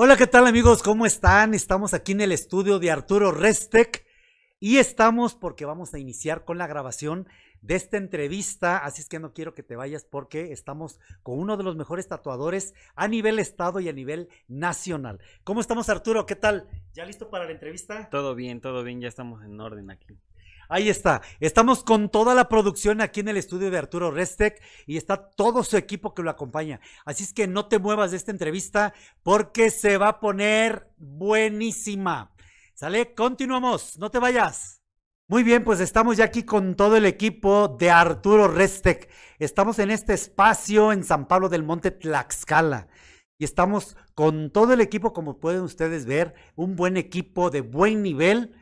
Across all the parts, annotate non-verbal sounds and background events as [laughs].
Hola, ¿qué tal amigos? ¿Cómo están? Estamos aquí en el estudio de Arturo Restec y estamos porque vamos a iniciar con la grabación de esta entrevista, así es que no quiero que te vayas porque estamos con uno de los mejores tatuadores a nivel estado y a nivel nacional. ¿Cómo estamos Arturo? ¿Qué tal? ¿Ya listo para la entrevista? Todo bien, todo bien, ya estamos en orden aquí. Ahí está. Estamos con toda la producción aquí en el estudio de Arturo Restec y está todo su equipo que lo acompaña. Así es que no te muevas de esta entrevista porque se va a poner buenísima. ¿Sale? Continuamos. No te vayas. Muy bien, pues estamos ya aquí con todo el equipo de Arturo Restec. Estamos en este espacio en San Pablo del Monte Tlaxcala y estamos con todo el equipo, como pueden ustedes ver, un buen equipo de buen nivel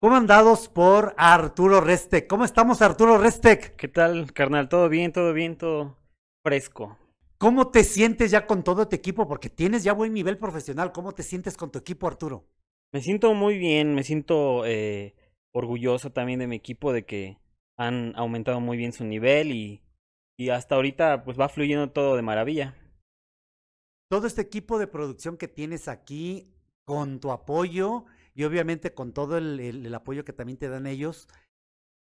comandados por Arturo Restec. ¿Cómo estamos, Arturo Restec? ¿Qué tal, carnal? ¿Todo bien? ¿Todo bien? ¿Todo fresco? ¿Cómo te sientes ya con todo tu equipo? Porque tienes ya buen nivel profesional. ¿Cómo te sientes con tu equipo, Arturo? Me siento muy bien, me siento eh, orgulloso también de mi equipo, de que han aumentado muy bien su nivel y, y hasta ahorita pues va fluyendo todo de maravilla. Todo este equipo de producción que tienes aquí, con tu apoyo, y obviamente con todo el, apoyo que también te dan ellos.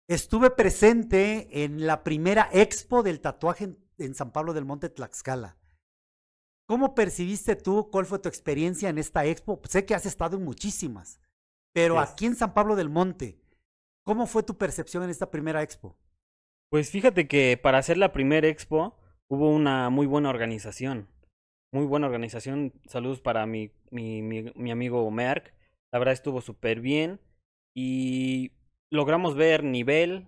Estuve presente en la primera expo del tatuaje en, San Pablo del Monte Tlaxcala. ¿Cómo percibiste tú? ¿Cuál fue tu experiencia en esta expo? Sé que has estado en muchísimas, pero aquí en San Pablo del Monte, ¿cómo fue tu percepción en esta primera expo? Pues fíjate que para hacer la primera expo hubo una muy buena organización. Muy buena organización. Saludos para mi, mi amigo Merck, la verdad estuvo súper bien y logramos ver nivel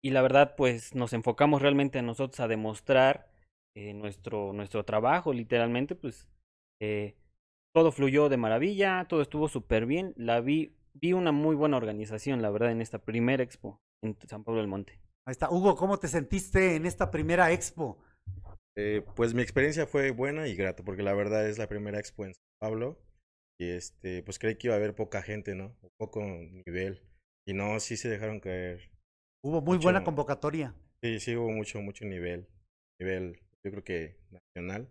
y la verdad pues nos enfocamos realmente a nosotros a demostrar eh, nuestro, nuestro trabajo, literalmente pues eh, todo fluyó de maravilla, todo estuvo súper bien, la vi, vi una muy buena organización la verdad en esta primera expo en San Pablo del Monte. Ahí está, Hugo, ¿cómo te sentiste en esta primera expo? Eh, pues mi experiencia fue buena y grata, porque la verdad es la primera expo en San Pablo. Y este, pues creí que iba a haber poca gente, ¿no? Un poco nivel. Y no, sí se dejaron caer. Hubo muy buena convocatoria. Sí, sí hubo mucho, mucho nivel. Nivel, yo creo que nacional.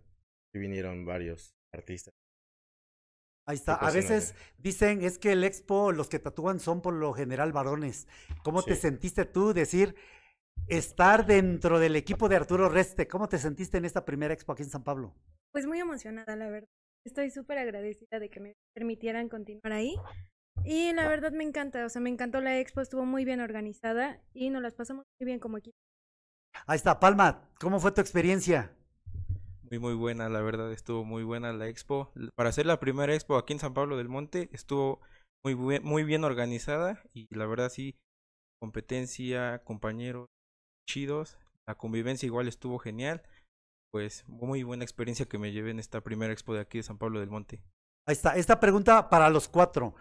Y vinieron varios artistas. Ahí está. A pues, veces dicen, es que el expo, los que tatúan son por lo general varones. ¿Cómo te sentiste tú decir estar dentro del equipo de Arturo Reste? ¿Cómo te sentiste en esta primera expo aquí en San Pablo? Pues muy emocionada, la verdad. Estoy súper agradecida de que me permitieran continuar ahí. Y la verdad me encanta, o sea, me encantó la expo, estuvo muy bien organizada y nos las pasamos muy bien como equipo. Ahí está, Palma, ¿cómo fue tu experiencia? Muy, muy buena, la verdad, estuvo muy buena la expo. Para hacer la primera expo aquí en San Pablo del Monte, estuvo muy, muy bien organizada y la verdad sí, competencia, compañeros chidos, la convivencia igual estuvo genial pues muy buena experiencia que me lleve en esta primera expo de aquí de San Pablo del Monte. Ahí está, esta pregunta para los cuatro.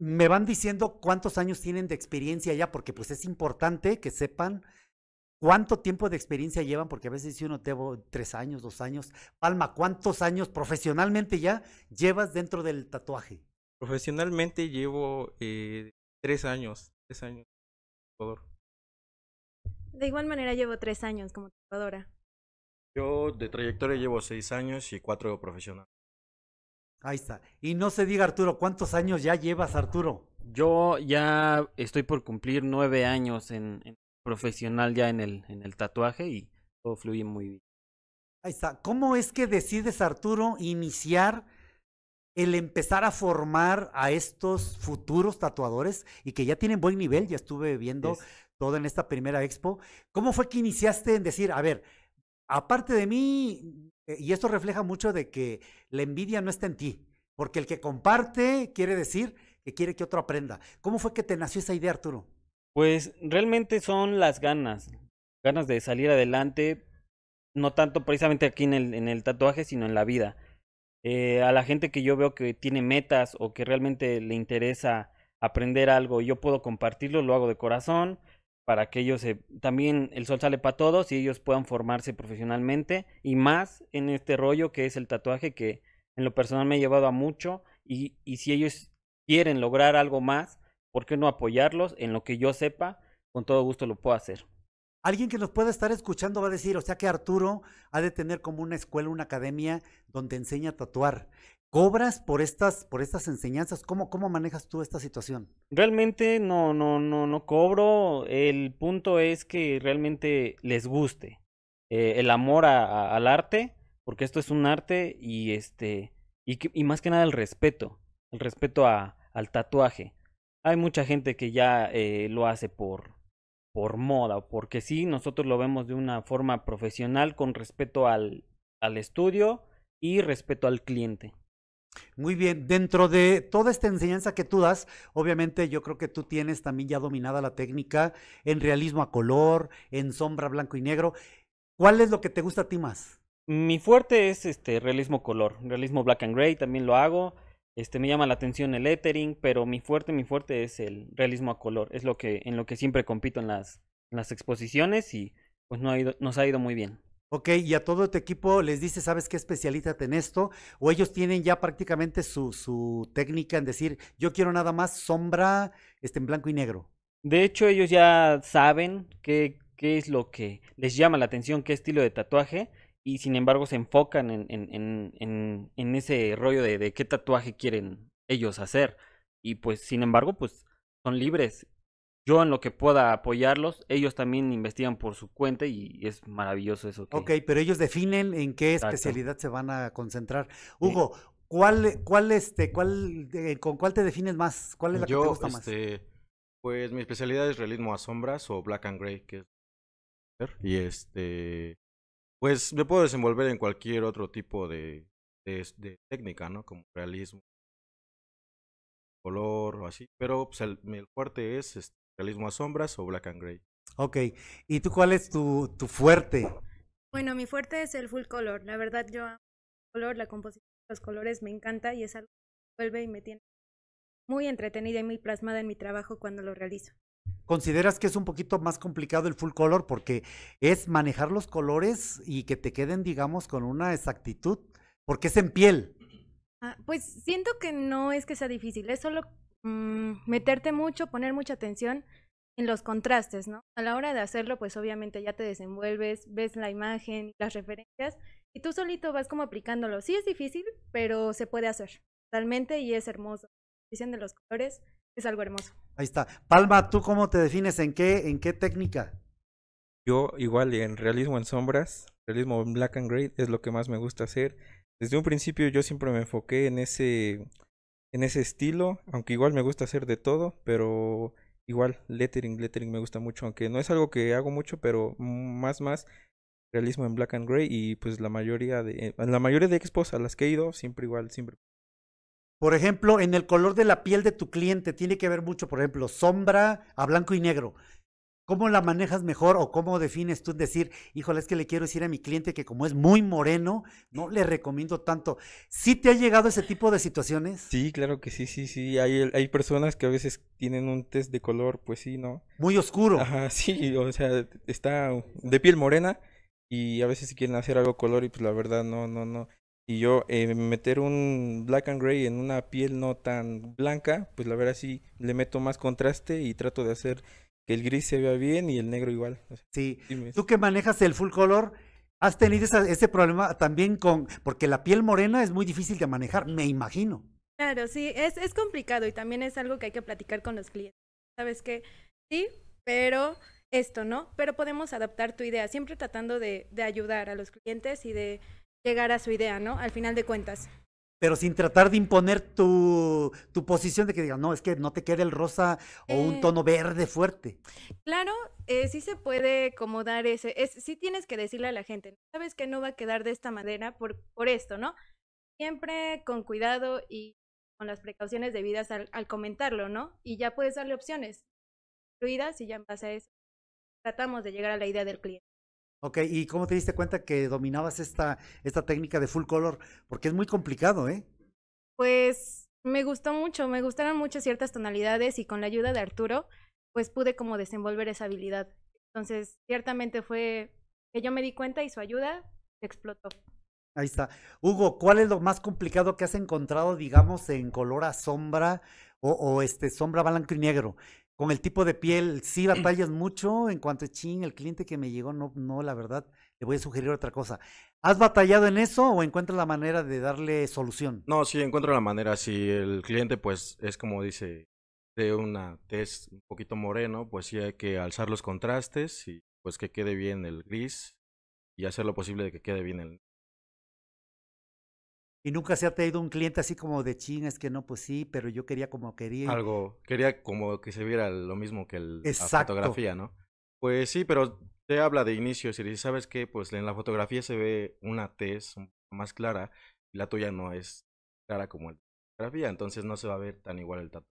Me van diciendo cuántos años tienen de experiencia ya, porque pues es importante que sepan cuánto tiempo de experiencia llevan, porque a veces si uno debo tres años, dos años. Palma, ¿cuántos años profesionalmente ya llevas dentro del tatuaje? Profesionalmente llevo eh, tres años, tres años. De igual manera llevo tres años como tatuadora. Yo de trayectoria llevo seis años y cuatro profesional. Ahí está. Y no se diga Arturo, ¿cuántos años ya llevas Arturo? Yo ya estoy por cumplir nueve años en, profesional ya en el, en el tatuaje y todo fluye muy bien. Ahí está. ¿Cómo es que decides Arturo iniciar el empezar a formar a estos futuros tatuadores y que ya tienen buen nivel? Ya estuve viendo todo en esta primera expo. ¿Cómo fue que iniciaste en decir, a ver, Aparte de mí, eh, y esto refleja mucho de que la envidia no está en ti, porque el que comparte quiere decir que quiere que otro aprenda. ¿Cómo fue que te nació esa idea, Arturo? Pues realmente son las ganas, ganas de salir adelante, no tanto precisamente aquí en el, en el tatuaje, sino en la vida. Eh, a la gente que yo veo que tiene metas o que realmente le interesa aprender algo yo puedo compartirlo, lo hago de corazón para que ellos también el sol sale para todos y ellos puedan formarse profesionalmente y más en este rollo que es el tatuaje que en lo personal me ha llevado a mucho y, y si ellos quieren lograr algo más, ¿por qué no apoyarlos? En lo que yo sepa, con todo gusto lo puedo hacer. Alguien que nos pueda estar escuchando va a decir, o sea que Arturo ha de tener como una escuela, una academia donde enseña a tatuar. ¿Cobras por estas, por estas enseñanzas? ¿Cómo, ¿Cómo manejas tú esta situación? Realmente no, no, no, no cobro. El punto es que realmente les guste. Eh, el amor al arte, porque esto es un arte, y este. Y, más que nada el respeto. El respeto al tatuaje. Hay mucha gente que ya eh, lo hace por, por moda, porque sí, nosotros lo vemos de una forma profesional con respeto al estudio y respeto al cliente. Muy bien, dentro de toda esta enseñanza que tú das, obviamente yo creo que tú tienes también ya dominada la técnica en realismo a color, en sombra blanco y negro. ¿Cuál es lo que te gusta a ti más? Mi fuerte es este realismo color, realismo black and gray también lo hago. Este me llama la atención el lettering, pero mi fuerte, mi fuerte es el realismo a color, es lo que en lo que siempre compito en las, las exposiciones y pues no ha nos ha ido muy bien. Ok, y a todo tu equipo les dice, ¿sabes qué? Especialízate en esto. O ellos tienen ya prácticamente su, técnica en decir, yo quiero nada más sombra este, en blanco y negro. De hecho, ellos ya saben qué, qué es lo que les llama la atención, qué estilo de tatuaje. Y sin embargo, se enfocan en, ese rollo de, de qué tatuaje quieren ellos hacer. Y pues, sin embargo, pues son libres yo en lo que pueda apoyarlos, ellos también investigan por su cuenta y es maravilloso eso. Que... Ok, pero ellos definen en qué especialidad se van a concentrar. Hugo, ¿cuál, cuál, este, cuál, eh, ¿con cuál te defines más? ¿Cuál es la que te gusta este, más? Pues mi especialidad es realismo a sombras o black and gray, que es... Y este, pues me puedo desenvolver en cualquier otro tipo de, técnica, ¿no? Como realismo, color o así, pero pues, el, fuerte es este, Realismo a sombras o Black and Gray. Ok, ¿y tú cuál es tu, tu fuerte? Bueno, mi fuerte es el full color. La verdad, yo amo el color, la composición, de los colores me encanta y es algo que vuelve y me tiene muy entretenida y muy plasmada en mi trabajo cuando lo realizo. ¿Consideras que es un poquito más complicado el full color porque es manejar los colores y que te queden, digamos, con una exactitud? Porque es en piel. Ah, pues siento que no es que sea difícil, es solo Mm, meterte mucho, poner mucha atención en los contrastes, ¿no? A la hora de hacerlo, pues obviamente ya te desenvuelves, ves la imagen, las referencias, y tú solito vas como aplicándolo. Sí es difícil, pero se puede hacer totalmente y es hermoso. Dicen de los colores, es algo hermoso. Ahí está. Palma, ¿tú cómo te defines? ¿En qué, en qué técnica? Yo igual en realismo en sombras, realismo en black and gray es lo que más me gusta hacer. Desde un principio yo siempre me enfoqué en ese en ese estilo, aunque igual me gusta hacer de todo, pero igual lettering, lettering me gusta mucho, aunque no es algo que hago mucho, pero más más realismo en black and gray y pues la mayoría de eh, la mayoría de expos a las que he ido siempre igual, siempre por ejemplo, en el color de la piel de tu cliente tiene que ver mucho, por ejemplo, sombra a blanco y negro. ¿Cómo la manejas mejor o cómo defines tú decir, híjole, es que le quiero decir a mi cliente que como es muy moreno, no le recomiendo tanto? ¿Sí te ha llegado ese tipo de situaciones? Sí, claro que sí, sí, sí. Hay, hay personas que a veces tienen un test de color, pues sí, ¿no? Muy oscuro. Ajá, [laughs] sí, o sea, está de piel morena y a veces quieren hacer algo color y pues la verdad no, no, no. Y yo eh, meter un black and gray en una piel no tan blanca, pues la verdad sí le meto más contraste y trato de hacer el gris se vea bien y el negro igual. Sí, tú que manejas el full color, ¿has tenido ese problema también con, porque la piel morena es muy difícil de manejar, me imagino? Claro, sí, es, complicado y también es algo que hay que platicar con los clientes. Sabes qué? sí, pero esto no, pero podemos adaptar tu idea, siempre tratando de, de ayudar a los clientes y de llegar a su idea, ¿no? Al final de cuentas pero sin tratar de imponer tu, posición de que diga no, es que no te queda el rosa o un eh, tono verde fuerte. Claro, eh, sí se puede acomodar ese, es, sí tienes que decirle a la gente, sabes que no va a quedar de esta manera por, por esto, ¿no? Siempre con cuidado y con las precauciones debidas al, al comentarlo, ¿no? Y ya puedes darle opciones, incluidas y ya en base a eso tratamos de llegar a la idea del cliente. Ok, ¿y cómo te diste cuenta que dominabas esta, esta técnica de full color? Porque es muy complicado, ¿eh? Pues me gustó mucho, me gustaron mucho ciertas tonalidades y con la ayuda de Arturo, pues pude como desenvolver esa habilidad. Entonces, ciertamente fue que yo me di cuenta y su ayuda explotó. Ahí está. Hugo, ¿cuál es lo más complicado que has encontrado, digamos, en color a sombra o, o este sombra blanco y negro? con el tipo de piel sí [clears throat] batallas mucho en cuanto a ching, el cliente que me llegó, no, no, la verdad, le voy a sugerir otra cosa. ¿Has batallado en eso o encuentras la manera de darle solución? No, sí, encuentro la manera. Si el cliente, pues, es como dice, de una test un poquito moreno, pues sí hay que alzar los contrastes y pues que quede bien el gris y hacer lo posible de que quede bien el y nunca se ha traído un cliente así como de chin, es que no, pues sí, pero yo quería como quería. Algo, quería como que se viera lo mismo que el, la fotografía, ¿no? Pues sí, pero te habla de inicio, y dices, ¿sabes qué? Pues en la fotografía se ve una tez más clara y la tuya no es clara como la fotografía, entonces no se va a ver tan igual el tatuaje.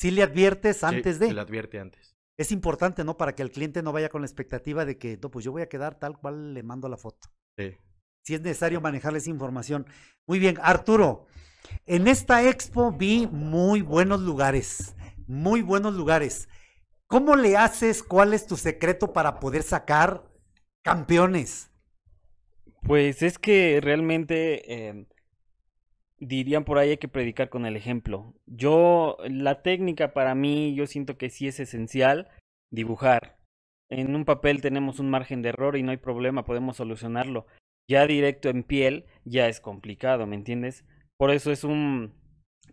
Si le adviertes antes de. Se le advierte antes. Es importante, ¿no? Para que el cliente no vaya con la expectativa de que, no, pues yo voy a quedar tal cual le mando la foto. Sí si es necesario manejarles información. Muy bien, Arturo, en esta expo vi muy buenos lugares, muy buenos lugares. ¿Cómo le haces? ¿Cuál es tu secreto para poder sacar campeones? Pues es que realmente em, dirían por ahí hay que predicar con el ejemplo. Yo, la técnica para mí, yo siento que sí es esencial dibujar. En un papel tenemos un margen de error y no hay problema, podemos solucionarlo. Ya directo en piel ya es complicado, ¿me entiendes? Por eso es un,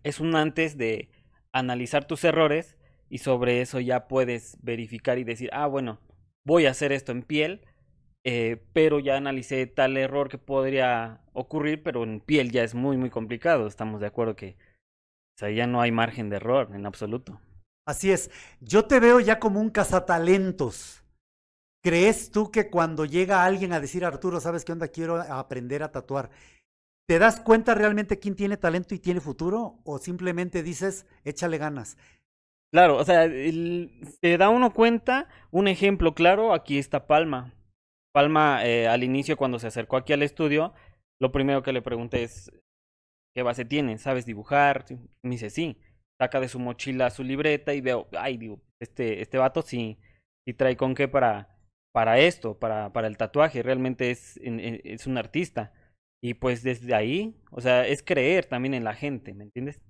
es un antes de analizar tus errores y sobre eso ya puedes verificar y decir, ah, bueno, voy a hacer esto en piel, eh, pero ya analicé tal error que podría ocurrir, pero en piel ya es muy, muy complicado. Estamos de acuerdo que ya no hay margen de error en absoluto. Así es, yo te veo ya como un cazatalentos. ¿Crees tú que cuando llega alguien a decir, Arturo, ¿sabes qué onda? Quiero aprender a tatuar. ¿Te das cuenta realmente quién tiene talento y tiene futuro? ¿O simplemente dices, échale ganas? Claro, o sea, te da uno cuenta, un ejemplo claro, aquí está Palma. Palma, eh, al inicio, cuando se acercó aquí al estudio, lo primero que le pregunté es, ¿qué base tiene? ¿Sabes dibujar? Me dice, sí. Saca de su mochila su libreta y veo, ay, digo, este, este vato sí, sí trae con qué para, para esto, para, para el tatuaje, realmente es, es un artista. Y pues desde ahí, o sea, es creer también en la gente, ¿me entiendes?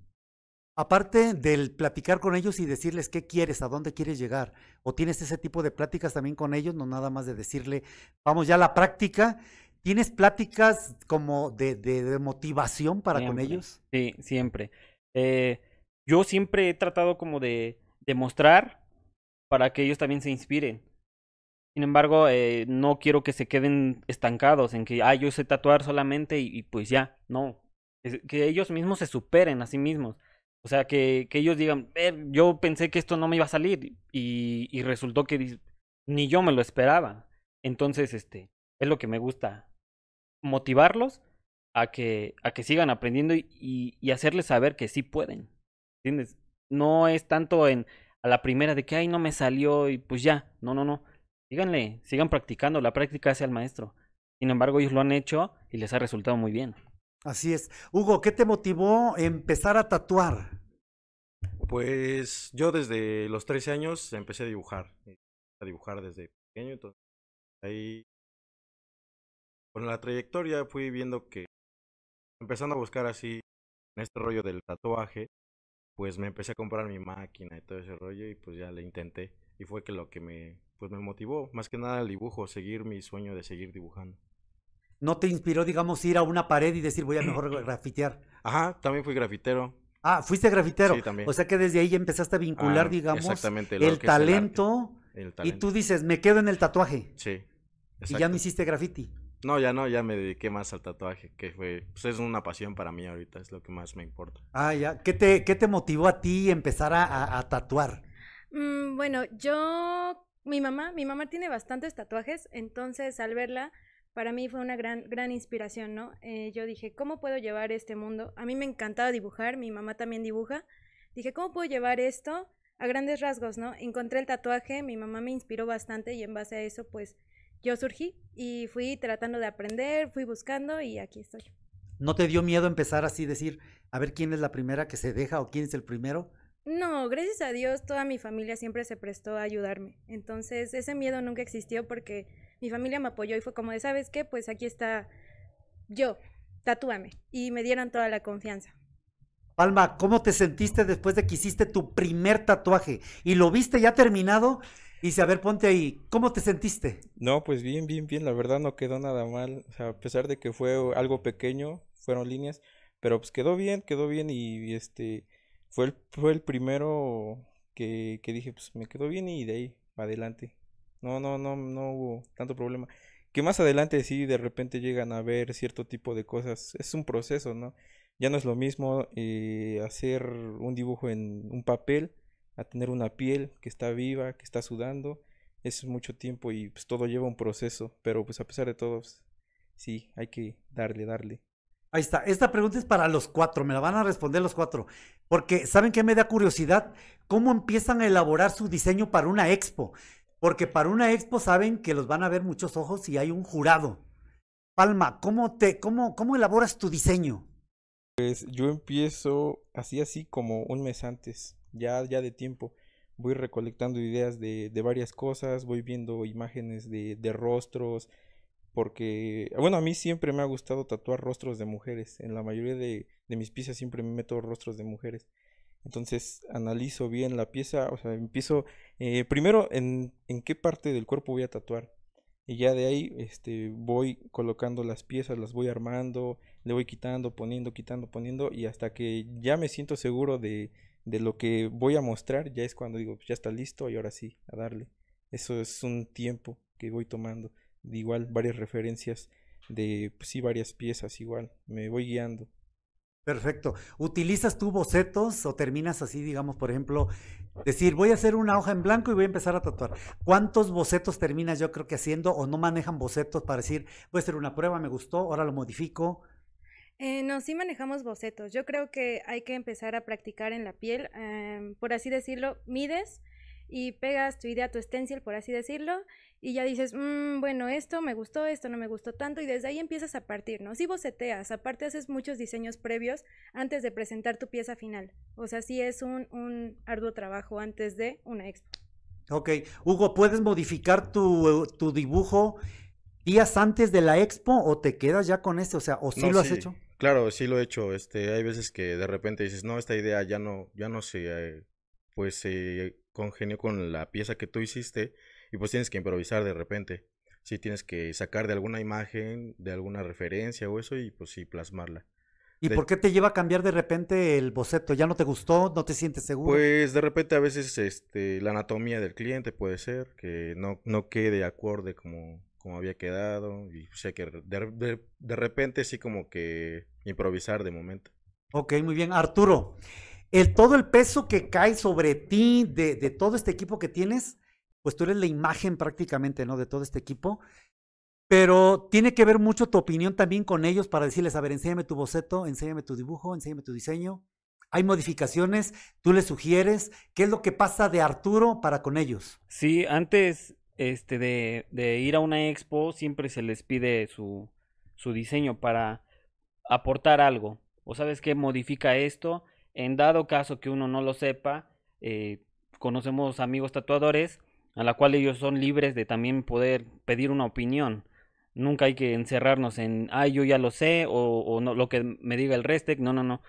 Aparte del platicar con ellos y decirles qué quieres, a dónde quieres llegar, o tienes ese tipo de pláticas también con ellos, no nada más de decirle, vamos ya a la práctica, ¿tienes pláticas como de, motivación para con ellos? Sí, siempre. Eh, yo siempre he tratado como de, de mostrar para que ellos también se inspiren. Sin embargo, eh, no quiero que se queden estancados en que, ah, yo sé tatuar solamente y, pues ya, no. que ellos mismos se superen a sí mismos. O sea, que, ellos digan, eh, yo pensé que esto no me iba a salir y, resultó que ni yo me lo esperaba. Entonces, este, es lo que me gusta, motivarlos a que, a que sigan aprendiendo y, hacerles saber que sí pueden. ¿Entiendes? No es tanto en a la primera de que, ay, no me salió y pues ya, no, no, no. Síganle, sigan practicando, la práctica hace al maestro. Sin embargo, ellos lo han hecho y les ha resultado muy bien. Así es. Hugo, ¿qué te motivó empezar a tatuar? Pues yo desde los 13 años empecé a dibujar. Eh, a dibujar desde pequeño, entonces ahí con la trayectoria fui viendo que empezando a buscar así en este rollo del tatuaje, pues me empecé a comprar mi máquina y todo ese rollo y pues ya le intenté y fue que lo que me pues me motivó más que nada el dibujo, seguir mi sueño de seguir dibujando. ¿No te inspiró, digamos, ir a una pared y decir voy a mejor [clears throat] grafitear? Ajá, también fui grafitero. Ah, fuiste grafitero. Sí, también. O sea que desde ahí empezaste a vincular, ah, digamos, el, talento, Y tú dices, me quedo en el tatuaje. Sí. Y ya no hiciste graffiti. No, ya no, ya me dediqué más al tatuaje, que fue, pues es una pasión para mí ahorita, es lo que más me importa. Ah, ya. ¿Qué te, te motivó a ti empezar a, tatuar? Mm, bueno, yo mi mamá, mi mamá tiene bastantes tatuajes, entonces al verla, para mí fue una gran, gran inspiración, ¿no? Eh, yo dije, ¿cómo puedo llevar este mundo? A mí me encantaba dibujar, mi mamá también dibuja. Dije, ¿cómo puedo llevar esto a grandes rasgos, ¿no? Encontré el tatuaje, mi mamá me inspiró bastante y en base a eso, pues yo surgí y fui tratando de aprender, fui buscando y aquí estoy. ¿No te dio miedo empezar así, decir, a ver quién es la primera que se deja o quién es el primero? No, gracias a Dios toda mi familia siempre se prestó a ayudarme. Entonces ese miedo nunca existió porque mi familia me apoyó y fue como de, ¿sabes qué? Pues aquí está yo, tatúame. Y me dieron toda la confianza. Palma, ¿cómo te sentiste después de que hiciste tu primer tatuaje? Y lo viste ya terminado. Y dice, a ver, ponte ahí, ¿cómo te sentiste? No, pues bien, bien, bien, la verdad no quedó nada mal, o sea, a pesar de que fue algo pequeño, fueron líneas, pero pues quedó bien, quedó bien y, y este, fue el, fue el primero que, que dije, pues me quedó bien y de ahí adelante. No, no, no, no hubo tanto problema. Que más adelante sí de repente llegan a ver cierto tipo de cosas. Es un proceso, ¿no? Ya no es lo mismo eh, hacer un dibujo en un papel a tener una piel que está viva, que está sudando. Es mucho tiempo y pues todo lleva un proceso. Pero pues a pesar de todo, pues, sí, hay que darle, darle. Ahí está. Esta pregunta es para los cuatro. Me la van a responder los cuatro. Porque, ¿saben qué me da curiosidad? ¿Cómo empiezan a elaborar su diseño para una expo? Porque para una expo saben que los van a ver muchos ojos y hay un jurado. Palma, ¿cómo, te, cómo, cómo elaboras tu diseño? Pues yo empiezo así, así como un mes antes, ya, ya de tiempo. Voy recolectando ideas de, de varias cosas, voy viendo imágenes de, de rostros, porque, bueno, a mí siempre me ha gustado tatuar rostros de mujeres. En la mayoría de, mis piezas siempre me meto rostros de mujeres. Entonces analizo bien la pieza, o sea, empiezo eh, primero en, qué parte del cuerpo voy a tatuar. Y ya de ahí este, voy colocando las piezas, las voy armando, le voy quitando, poniendo, quitando, poniendo. Y hasta que ya me siento seguro de, de lo que voy a mostrar, ya es cuando digo, pues, ya está listo y ahora sí, a darle. Eso es un tiempo que voy tomando igual varias referencias de, pues sí, varias piezas igual, me voy guiando. Perfecto. ¿Utilizas tú bocetos o terminas así, digamos, por ejemplo, decir, voy a hacer una hoja en blanco y voy a empezar a tatuar? ¿Cuántos bocetos terminas yo creo que haciendo o no manejan bocetos para decir, voy a hacer una prueba, me gustó, ahora lo modifico? Eh, no, sí manejamos bocetos. Yo creo que hay que empezar a practicar en la piel. Em, por así decirlo, mides y pegas tu idea, tu stencil, por así decirlo, y ya dices, mmm, bueno, esto me gustó, esto no me gustó tanto, y desde ahí empiezas a partir, ¿no? Si sí boceteas, aparte haces muchos diseños previos antes de presentar tu pieza final. O sea, sí es un, arduo trabajo antes de una expo. Ok, Hugo, ¿puedes modificar eh, tu, dibujo días antes de la expo o te quedas ya con este? O sea, ¿o sí lo has hecho? Claro, sí lo he hecho. Este, hay veces que de repente dices, no, esta idea ya no, ya no se, eh, pues se congenio con la pieza que tú hiciste y pues tienes que improvisar de repente. si tienes que sacar de alguna imagen, de alguna referencia o eso y pues sí, plasmarla. ¿Y por qué te lleva a cambiar de repente el boceto? ¿Ya no te gustó? ¿No te sientes seguro? Pues de repente a veces este, la anatomía del cliente puede ser que no, no quede acorde como, como había quedado. Y, o pues, sea que de, de repente sí como que improvisar de momento. Ok, muy bien. Arturo, el, todo el peso que cae sobre ti de, todo este equipo que tienes, pues tú eres la imagen prácticamente, ¿no? De todo este equipo. Pero tiene que ver mucho tu opinión también con ellos para decirles, a ver, enséñame tu boceto, enséñame tu dibujo, enséñame tu diseño. Hay modificaciones, tú les sugieres, ¿qué es lo que pasa de Arturo para con ellos? Sí, antes este, de, de ir a una expo siempre se les pide su, su diseño para aportar algo. O sabes qué, modifica esto, en dado caso que uno no lo sepa, eh, conocemos amigos tatuadores a la cual ellos son libres de también poder pedir una opinión. Nunca hay que encerrarnos en, ay yo ya lo sé, o, lo que me diga el Restec. No, no, no.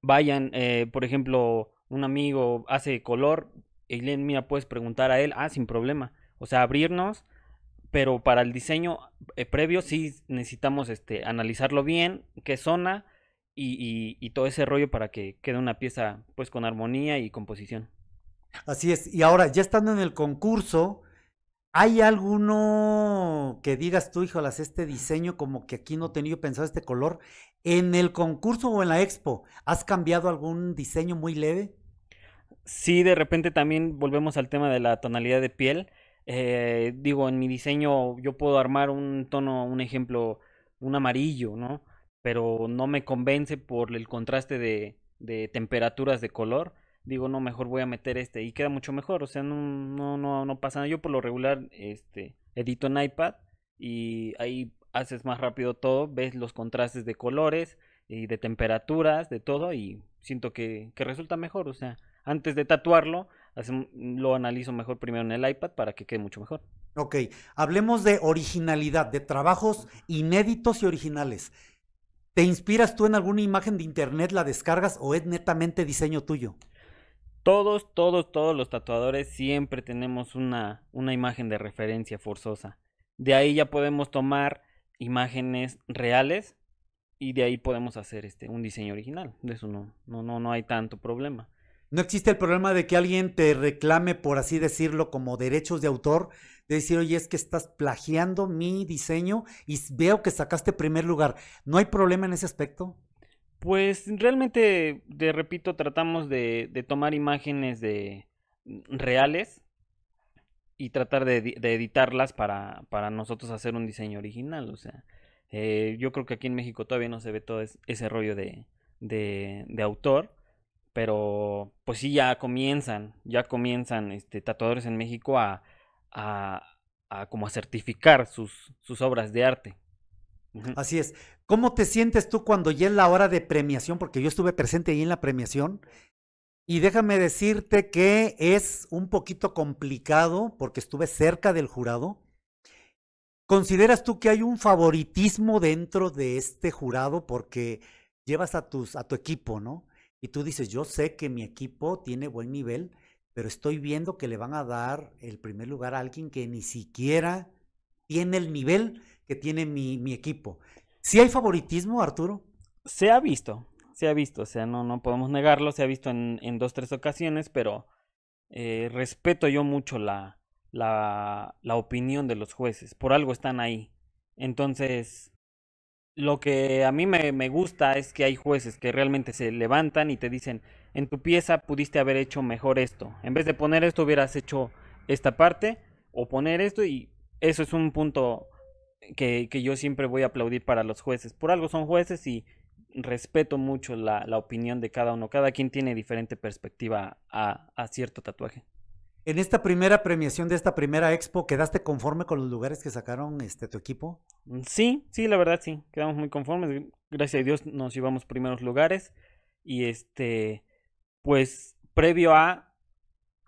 Vayan, eh, por ejemplo, un amigo hace color, y mira, puedes preguntar a él, ah, sin problema. O sea, abrirnos, pero para el diseño eh, previo sí necesitamos este, analizarlo bien, qué zona, y, y, todo ese rollo para que quede una pieza pues con armonía y composición. Así es, y ahora ya estando en el concurso, ¿hay alguno que digas tú, híjolas, este diseño como que aquí no tenía pensado este color? ¿En el concurso o en la expo has cambiado algún diseño muy leve? Sí, de repente también volvemos al tema de la tonalidad de piel. Eh, digo, en mi diseño yo puedo armar un tono, un ejemplo, un amarillo, ¿no? pero no me convence por el contraste de, temperaturas de color. Digo, no, mejor voy a meter este y queda mucho mejor, o sea, no, no, no, pasa nada. Yo por lo regular este, edito en iPad y ahí haces más rápido todo, ves los contrastes de colores y de temperaturas, de todo y siento que, que resulta mejor, o sea, antes de tatuarlo, lo analizo mejor primero en el iPad para que quede mucho mejor. Ok, hablemos de originalidad, de trabajos inéditos y originales. ¿Te inspiras tú en alguna imagen de internet, la descargas o es netamente diseño tuyo? Todos, todos, todos los tatuadores siempre tenemos una, una imagen de referencia forzosa. De ahí ya podemos tomar imágenes reales y de ahí podemos hacer este un diseño original. De eso no, no, no, no hay tanto problema. No existe el problema de que alguien te reclame, por así decirlo, como derechos de autor, de decir, oye, es que estás plagiando mi diseño y veo que sacaste primer lugar. ¿No hay problema en ese aspecto? Pues realmente, de repito, tratamos de, tomar imágenes de mm, reales y tratar de, editarlas para, nosotros hacer un diseño original. O sea, eh, yo creo que aquí en México todavía no se ve todo ese rollo de, de autor pero pues sí, ya comienzan, ya comienzan este, tatuadores en México a, a, como a certificar sus, sus obras de arte. Así es. ¿Cómo te sientes tú cuando ya la hora de premiación? Porque yo estuve presente ahí en la premiación. Y déjame decirte que es un poquito complicado porque estuve cerca del jurado. ¿Consideras tú que hay un favoritismo dentro de este jurado porque llevas a, tus, a tu equipo, ¿no? y tú dices, yo sé que mi equipo tiene buen nivel, pero estoy viendo que le van a dar el primer lugar a alguien que ni siquiera tiene el nivel que tiene mi, equipo. ¿Sí hay favoritismo, Arturo? Se ha visto, se ha visto, o sea, no, no podemos negarlo, se ha visto en, dos, tres ocasiones, pero eh, respeto yo mucho la, la, la opinión de los jueces, por algo están ahí. Entonces, lo que a mí me, gusta es que hay jueces que realmente se levantan y te dicen, en tu pieza pudiste haber hecho mejor esto. En vez de poner esto hubieras hecho esta parte o poner esto y eso es un punto que, yo siempre voy a aplaudir para los jueces. Por algo son jueces y respeto mucho la, opinión de cada uno. Cada quien tiene diferente perspectiva a cierto tatuaje. En esta primera premiación de esta primera expo, ¿quedaste conforme con los lugares que sacaron este tu equipo? Mm, sí, sí, la verdad sí, quedamos muy conformes. Gracias a Dios nos llevamos primeros lugares y este pues previo a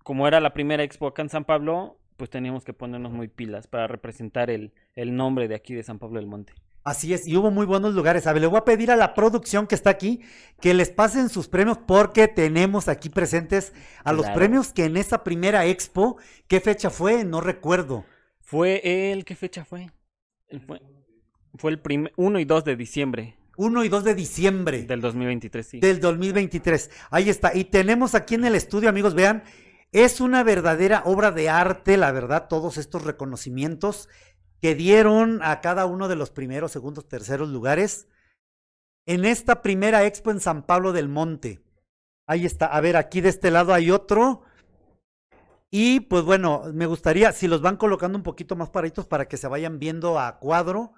como era la primera expo acá en San Pablo, pues teníamos que ponernos muy pilas para representar el, el nombre de aquí de San Pablo del Monte. Así es, y hubo muy buenos lugares. A ver, le voy a pedir a la producción que está aquí que les pasen sus premios porque tenemos aquí presentes a los premios que en esa primera expo, ¿qué fecha fue? No recuerdo. Fue el, ¿qué fecha fue? fue, fue, el 1 y 2 de diciembre. 1 y 2 de diciembre. Del 2023, sí. Del 2023. Ahí está. Y tenemos aquí en el estudio, amigos, vean, es una verdadera obra de arte, la verdad, todos estos reconocimientos que dieron a cada uno de los primeros, segundos, terceros lugares en esta primera expo en San Pablo del Monte. Ahí está. A ver, aquí de este lado hay otro. Y pues bueno, me gustaría, si los van colocando un poquito más paraditos para que se vayan viendo a cuadro.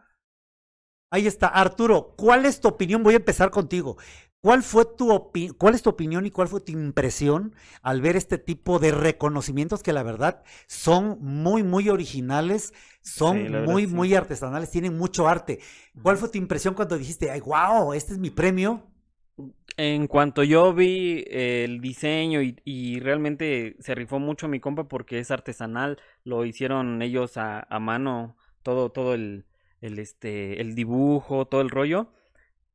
Ahí está, Arturo, ¿cuál es tu opinión? Voy a empezar contigo. ¿Cuál, fue tu ¿Cuál es tu opinión y cuál fue tu impresión al ver este tipo de reconocimientos que la verdad son muy, muy originales, son muy, muy artesanales, tienen mucho arte? ¿Cuál fue tu impresión cuando dijiste, ay, wow, este es mi premio? En cuanto yo vi eh, el diseño y, realmente se rifó mucho mi compa porque es artesanal, lo hicieron ellos a, a mano, todo, todo el, este, el dibujo, todo el rollo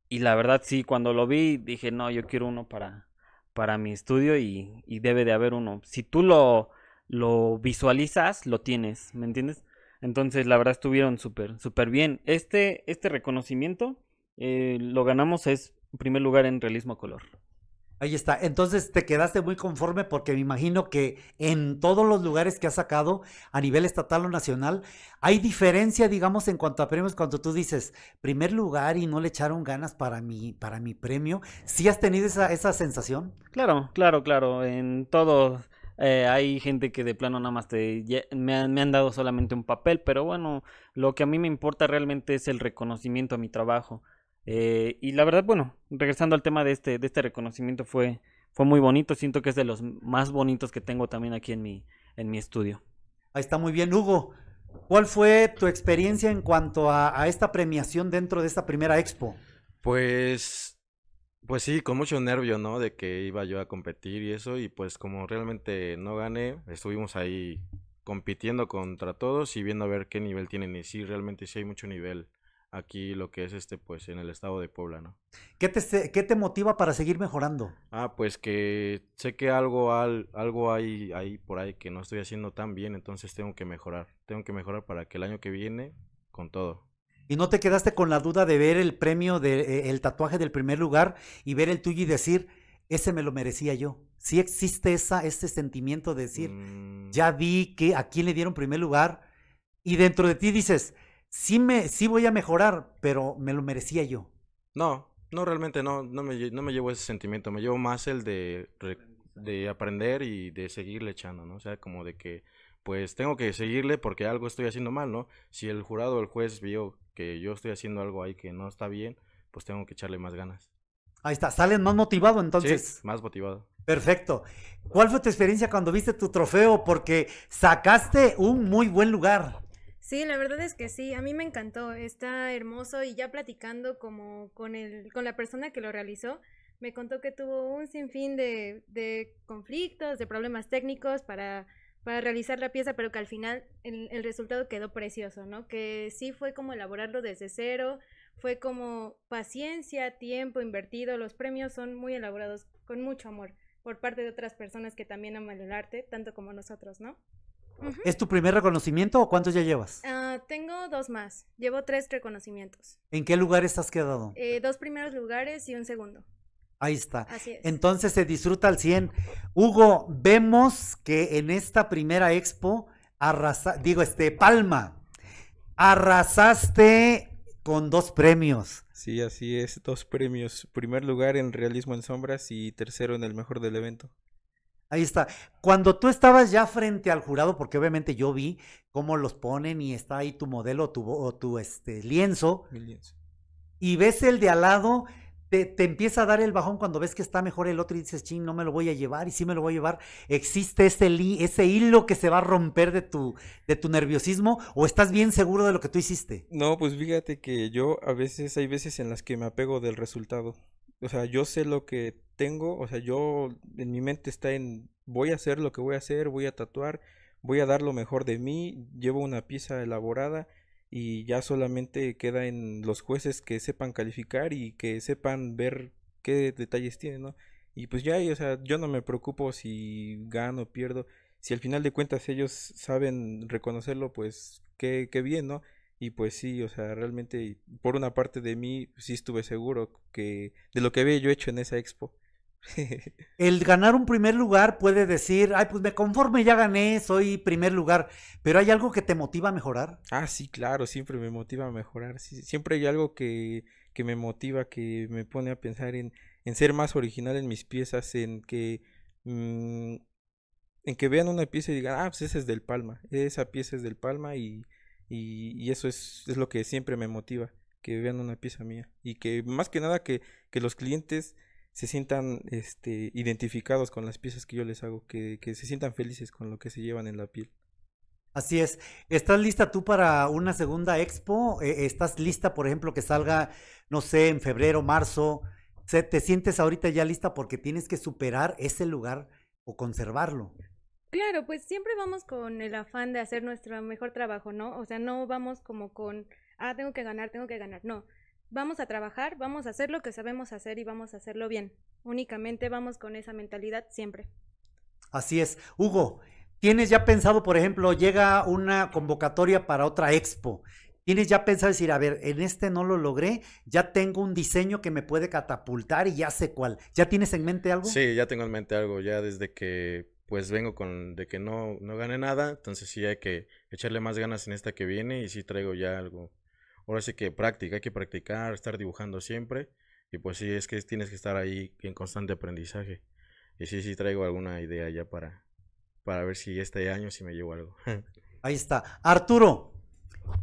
y la verdad sí, cuando lo vi dije, no, yo quiero uno para, para mi estudio y, debe de haber uno. Si tú lo, lo visualizas, lo tienes, ¿me entiendes? Entonces, la verdad, estuvieron súper, súper bien. Este, este reconocimiento eh, lo ganamos es en primer lugar en realismo color. Ahí está. Entonces te quedaste muy conforme porque me imagino que en todos los lugares que has sacado a nivel estatal o nacional hay diferencia, digamos, en cuanto a premios. Cuando tú dices primer lugar y no le echaron ganas para mi para mi premio, ¿sí has tenido esa, esa sensación? Claro, claro, claro. En todo eh, hay gente que de plano nada más te me me han dado solamente un papel, pero bueno, lo que a mí me importa realmente es el reconocimiento a mi trabajo eh, y la verdad, bueno, regresando al tema de este, de este reconocimiento, fue, fue muy bonito. Siento que es de los más bonitos que tengo también aquí en mi, en mi estudio. Ahí está muy bien, Hugo. ¿Cuál fue tu experiencia en cuanto a, esta premiación dentro de esta primera expo? Pues, pues sí, con mucho nervio, ¿no? De que iba yo a competir y eso, y pues como realmente no gané, estuvimos ahí compitiendo contra todos y viendo a ver qué nivel tienen y sí, realmente sí hay mucho nivel aquí lo que es este, pues en el estado de Puebla, ¿no? ¿Qué te, motiva para seguir mejorando? Ah, pues que sé que algo, algo hay ahí por ahí que no estoy haciendo tan bien, entonces tengo que mejorar, tengo que mejorar para que el año que viene con todo. ¿Y no te quedaste con la duda de ver el premio, de, eh, el tatuaje del primer lugar y ver el tuyo y decir, ese me lo merecía yo? Sí existe esa, ese sentimiento de decir, mm. ya vi que a quién le dieron primer lugar y dentro de ti dices, sí, me, sí voy a mejorar, pero me lo merecía yo. No, no, realmente no, no me, no llevo ese sentimiento, me llevo más el de, de aprender y de seguirle echando, ¿no? O sea, como de que, pues tengo que seguirle porque algo estoy haciendo mal, ¿no? Si el jurado o el juez vio que yo estoy haciendo algo ahí que no está bien, pues tengo que echarle más ganas. Ahí está, sales más mm. motivado entonces. Sí, más motivado. Perfecto. ¿Cuál fue tu experiencia cuando viste tu trofeo? Porque sacaste un muy buen lugar. Sí, la verdad es que sí, a mí me encantó, está hermoso y ya platicando como con, el, con la persona que lo realizó, me contó que tuvo un sinfín de, de conflictos, de problemas técnicos para, para realizar la pieza, pero que al final el, el, resultado quedó precioso, ¿no? Que sí fue como elaborarlo desde cero, fue como paciencia, tiempo invertido, los premios son muy elaborados con mucho amor por parte de otras personas que también aman el arte, tanto como nosotros, ¿no? ¿Es tu primer reconocimiento o cuántos ya llevas? Ah, tengo dos más. Llevo tres reconocimientos. ¿En qué lugares has quedado? Eh, dos primeros lugares y un segundo. Ahí está. Entonces se disfruta al 100. Hugo, vemos que en esta primera expo, arrasa, digo, este, Palma, arrasaste con dos premios. Sí, así es, dos premios. Primer lugar en Realismo en Sombras y tercero en el mejor del evento. Ahí está. Cuando tú estabas ya frente al jurado, porque obviamente yo vi cómo los ponen y está ahí tu modelo tu, o tu este, lienzo, y ves el de al lado, te, te, empieza a dar el bajón cuando ves que está mejor el otro y dices, ching, no me lo voy a llevar y sí me lo voy a llevar. ¿Existe ese, ese hilo que se va a romper de tu, de tu nerviosismo o estás bien seguro de lo que tú hiciste? No, pues fíjate que yo a veces, hay veces en las que me apego del resultado. O sea, yo sé lo que tengo, o sea, yo en mi mente está en voy a hacer lo que voy a hacer, voy a tatuar, voy a dar lo mejor de mí, llevo una pieza elaborada y ya solamente queda en los jueces que sepan calificar y que sepan ver qué detalles tiene, ¿no? Y pues ya, o sea, yo no me preocupo si gano o pierdo. Si al final de cuentas ellos saben reconocerlo, pues qué, qué bien, ¿no? Y pues sí, o sea, realmente por una parte de mí sí estuve seguro que de lo que había yo hecho en esa expo. [laughs] El ganar un primer lugar puede decir, ay, pues me conforme, ya gané, soy primer lugar, pero hay algo que te motiva a mejorar. Ah, sí, claro, siempre me motiva a mejorar, siempre hay algo que, que, me motiva, que me pone a pensar en, en, ser más original en mis piezas, en que... Mm, en que vean una pieza y digan, ah, pues esa es del Palma, esa pieza es del Palma y, y, y eso es, es, lo que siempre me motiva, que vean una pieza mía. Y que más que nada que, que los clientes se sientan este, identificados con las piezas que yo les hago, que, que se sientan felices con lo que se llevan en la piel. Así es. ¿Estás lista tú para una segunda expo? Eh, ¿Estás lista, por ejemplo, que salga, no sé, en febrero, marzo? ¿Te sientes ahorita ya lista porque tienes que superar ese lugar o conservarlo? Claro, pues siempre vamos con el afán de hacer nuestro mejor trabajo, ¿no? O sea, no vamos como con, ah, tengo que ganar, tengo que ganar. No, vamos a trabajar, vamos a hacer lo que sabemos hacer y vamos a hacerlo bien. Únicamente vamos con esa mentalidad siempre. Así es. Hugo, ¿tienes ya pensado, por ejemplo, llega una convocatoria para otra expo? ¿Tienes ya pensado decir, a ver, en este no lo logré, ya tengo un diseño que me puede catapultar y ya sé cuál? ¿Ya tienes en mente algo? Sí, ya tengo en mente algo, ya desde que pues vengo con de que no, no gané nada, entonces sí hay que echarle más ganas en esta que viene y sí traigo ya algo ahora sí que práctica, hay que practicar, estar dibujando siempre. Y pues sí, es que tienes que estar ahí en constante aprendizaje. Y sí, sí traigo alguna idea ya para, para ver si este año sí me llevo algo. [laughs] ahí está. Arturo,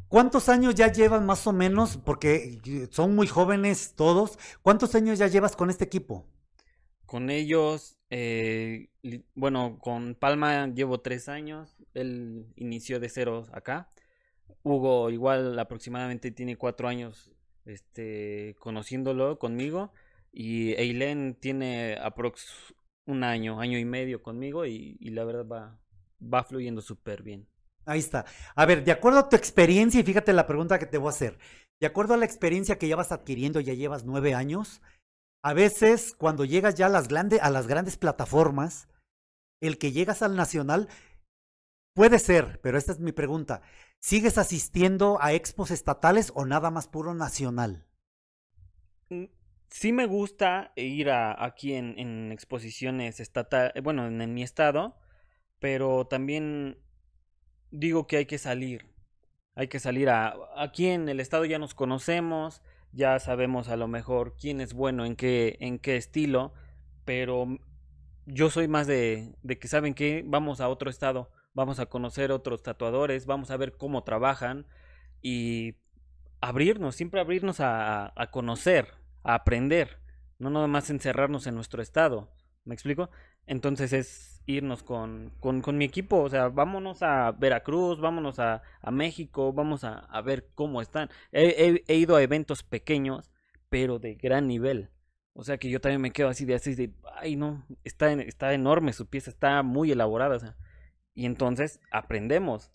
¿cuántos años ya llevas más o menos? Porque eh, son muy jóvenes todos. ¿Cuántos años ya llevas con este equipo? Con ellos, eh, bueno, con Palma llevo tres años. Él inició de cero acá. Hugo igual aproximadamente tiene cuatro años este, conociéndolo conmigo y Eileen tiene aprox un año, año y medio conmigo y, la verdad va, va fluyendo súper bien. Ahí está. A ver, de acuerdo a tu experiencia, y fíjate la pregunta que te voy a hacer, de acuerdo a la experiencia que ya vas adquiriendo, ya llevas nueve años, a veces cuando llegas ya a las, a las grandes plataformas, el que llegas al nacional puede ser, pero esta es mi pregunta, ¿Sigues asistiendo a expos estatales o nada más puro nacional? Mm, sí me gusta ir a, aquí en, exposiciones estatales, bueno, en, mi estado, pero también digo que hay que salir. Hay que salir a... Aquí en el estado ya nos conocemos, ya sabemos a lo mejor quién es bueno, en qué, en qué estilo, pero yo soy más de, de que saben que vamos a otro estado vamos a conocer otros tatuadores, vamos a ver cómo trabajan y abrirnos, siempre abrirnos a, conocer, a aprender, no nada más encerrarnos en nuestro estado. ¿Me explico? Entonces es irnos con, con, mi equipo, o sea, vámonos a Veracruz, vámonos a, a México, vamos a, a, ver cómo están. He, ido a eventos pequeños, pero de gran nivel. O sea que yo también me quedo así de así de, ay no, está, está enorme su pieza, está muy elaborada. O sea, y entonces aprendemos.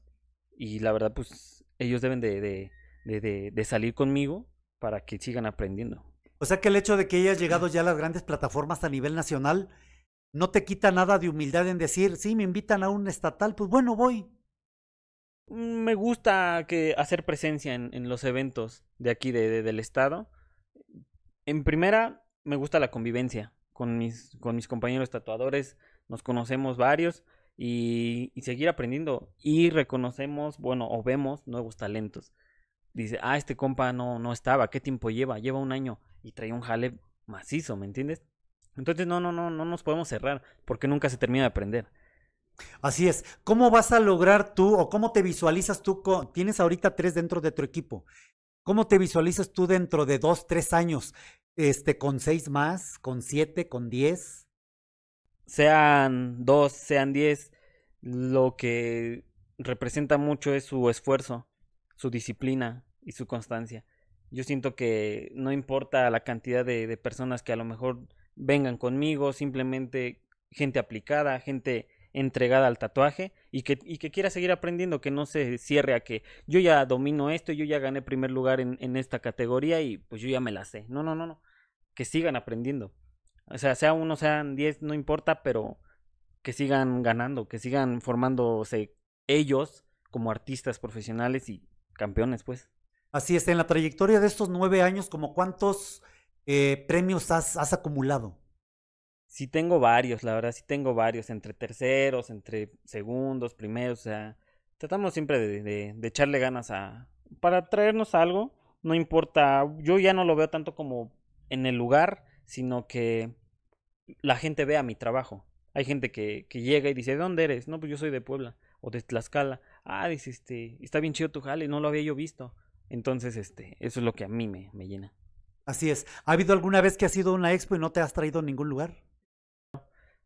Y la verdad, pues ellos deben de, de, de, salir conmigo para que sigan aprendiendo. O sea que el hecho de que hayas llegado ya a las grandes plataformas a nivel nacional no te quita nada de humildad en decir, sí, me invitan a un estatal, pues bueno, voy. Mm, me gusta que hacer presencia en, en los eventos de aquí del estado. En primera, me gusta la convivencia con mis, con mis compañeros tatuadores. Nos conocemos varios y, seguir aprendiendo. Y reconocemos, bueno, o vemos nuevos talentos. Dice, ah, este compa no, no estaba, ¿qué tiempo lleva? Lleva un año y trae un jale macizo, ¿me entiendes? Entonces, no, no, no, no nos podemos cerrar porque nunca se termina de aprender. Así es. ¿Cómo vas a lograr tú o cómo te visualizas tú? Con, tienes ahorita tres dentro de tu equipo. ¿Cómo te visualizas tú dentro de dos, tres años? Este, con seis más, con siete, con diez sean dos, sean diez, lo que representa mucho es su esfuerzo, su disciplina y su constancia. Yo siento que no importa la cantidad de, personas que a lo mejor vengan conmigo, simplemente gente aplicada, gente entregada al tatuaje y que, y que, quiera seguir aprendiendo, que no se cierre a que yo ya domino esto, yo ya gané primer lugar en, en esta categoría y pues yo ya me la sé. No, no, no, no. Que sigan aprendiendo. O sea, sea uno, sean diez, no importa, pero que sigan ganando, que sigan formándose ellos como artistas profesionales y campeones, pues. Así es, en la trayectoria de estos nueve años, ¿como cuántos eh, premios has, has acumulado? Sí tengo varios, la verdad, sí tengo varios, entre terceros, entre segundos, primeros, o sea, tratamos siempre de, echarle ganas a... para traernos algo, no importa, yo ya no lo veo tanto como en el lugar, sino que la gente vea mi trabajo. Hay gente que, que llega y dice, ¿de dónde eres? No, pues yo soy de Puebla o de Tlaxcala. Ah, dice, este, está bien chido tu jale, no lo había yo visto. Entonces, este, eso es lo que a mí me, llena. Así es. ¿Ha habido alguna vez que has ido a una expo y no te has traído a ningún lugar?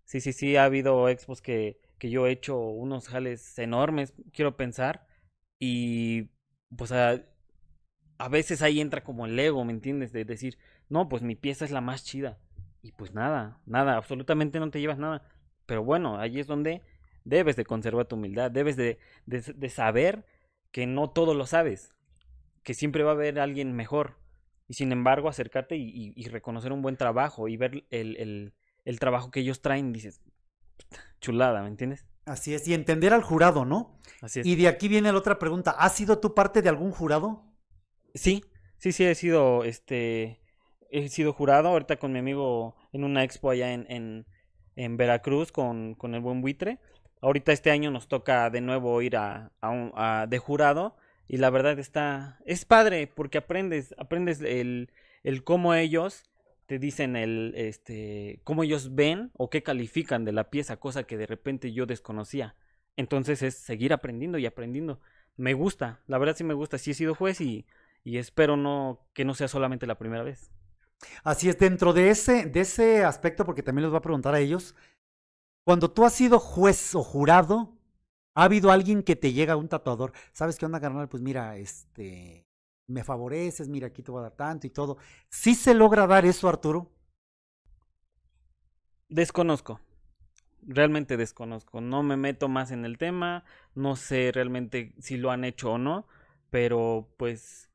Sí, sí, sí, ha habido expos que, que yo he hecho unos jales enormes, quiero pensar, y pues a, a veces ahí entra como el ego, ¿me entiendes? De decir, no, pues mi pieza es la más chida. Y pues nada, nada, absolutamente no te llevas nada. Pero bueno, ahí es donde debes de conservar tu humildad, debes de, saber que no todo lo sabes, que siempre va a haber alguien mejor. Y sin embargo, acercarte y, reconocer un buen trabajo y ver el, el trabajo que ellos traen, dices, chulada, ¿me entiendes? Así es, y entender al jurado, ¿no? Así es. Y de aquí viene la otra pregunta, ¿has sido tú parte de algún jurado? Sí, sí, sí, he sido, este, he sido jurado ahorita con mi amigo en una expo allá en, en, Veracruz con, con, el buen buitre. Ahorita este año nos toca de nuevo ir a, un, a de jurado y la verdad está, es padre porque aprendes, aprendes el, el cómo ellos te dicen el, este, cómo ellos ven o qué califican de la pieza, cosa que de repente yo desconocía. Entonces es seguir aprendiendo y aprendiendo. Me gusta, la verdad sí me gusta, sí he sido juez y, y espero no, que no sea solamente la primera vez. Así es, dentro de ese, de ese aspecto, porque también les voy a preguntar a ellos, cuando tú has sido juez o jurado, ha habido alguien que te llega un tatuador, ¿sabes qué onda, carnal? Pues mira, este, me favoreces, mira, aquí te voy a dar tanto y todo. ¿Sí se logra dar eso, Arturo? Desconozco, realmente desconozco, no me meto más en el tema, no sé realmente si lo han hecho o no, pero pues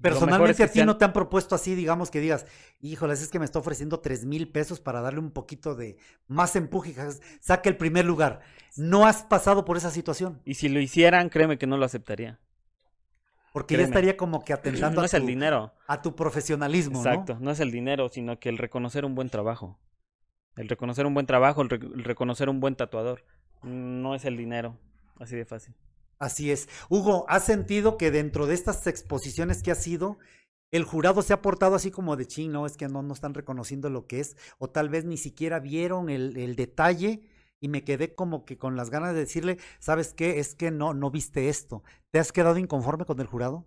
Personalmente a ti no te han propuesto así, digamos que digas, híjoles, es que me está ofreciendo tres mil pesos para darle un poquito de más empuje, saque el primer lugar. No has pasado por esa situación. Y si lo hicieran, créeme que no lo aceptaría. Porque ya estaría como que atentando a, es tu, el dinero. a tu profesionalismo. Exacto, ¿no? es el dinero, sino que el reconocer un buen trabajo. El reconocer un buen trabajo, el reconocer un buen tatuador. No es el dinero, así de fácil. Así es. Hugo, ¿has sentido que dentro de estas exposiciones que ha sido, el jurado se ha portado así como de chino? es que no, no están reconociendo lo que es, o tal vez ni siquiera vieron el, detalle y me quedé como que con las ganas de decirle, ¿sabes qué? Es que no, no viste esto. ¿Te has quedado inconforme con el jurado?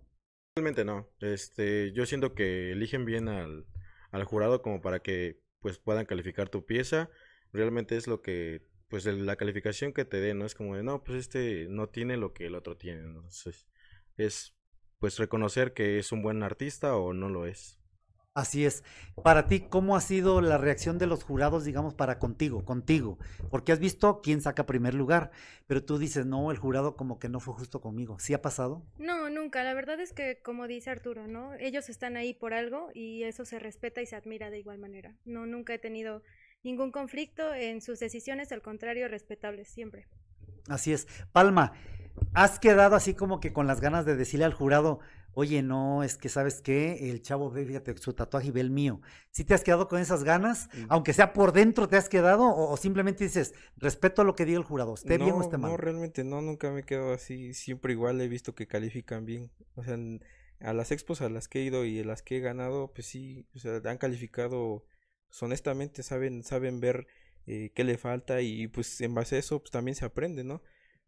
Realmente no. Este, yo siento que eligen bien al, al jurado como para que pues puedan calificar tu pieza. Realmente es lo que pues la calificación que te dé ¿no? Es como de, no, pues este no tiene lo que el otro tiene, ¿no? Entonces, es pues reconocer que es un buen artista o no lo es. Así es. Para ti, ¿cómo ha sido la reacción de los jurados, digamos, para contigo, contigo? Porque has visto quién saca primer lugar, pero tú dices, no, el jurado como que no fue justo conmigo. ¿Sí ha pasado? No, nunca. La verdad es que, como dice Arturo, ¿no? Ellos están ahí por algo y eso se respeta y se admira de igual manera. No, nunca he tenido ningún conflicto en sus decisiones, al contrario, respetables siempre. Así es. Palma, has quedado así como que con las ganas de decirle al jurado, oye, no, es que sabes qué, el chavo ve su tatuaje y ve el mío. ¿Sí te has quedado con esas ganas? Aunque sea por dentro, ¿te has quedado? O, simplemente dices, respeto a lo que diga el jurado, esté bien o esté mal? No, realmente no, nunca me he quedado así, siempre igual he visto que califican bien. O sea, a las expos a las que he ido y a las que he ganado, pues sí, o sea, han calificado honestamente saben, saben ver eh, qué le falta y pues en base a eso pues también se aprende, ¿no?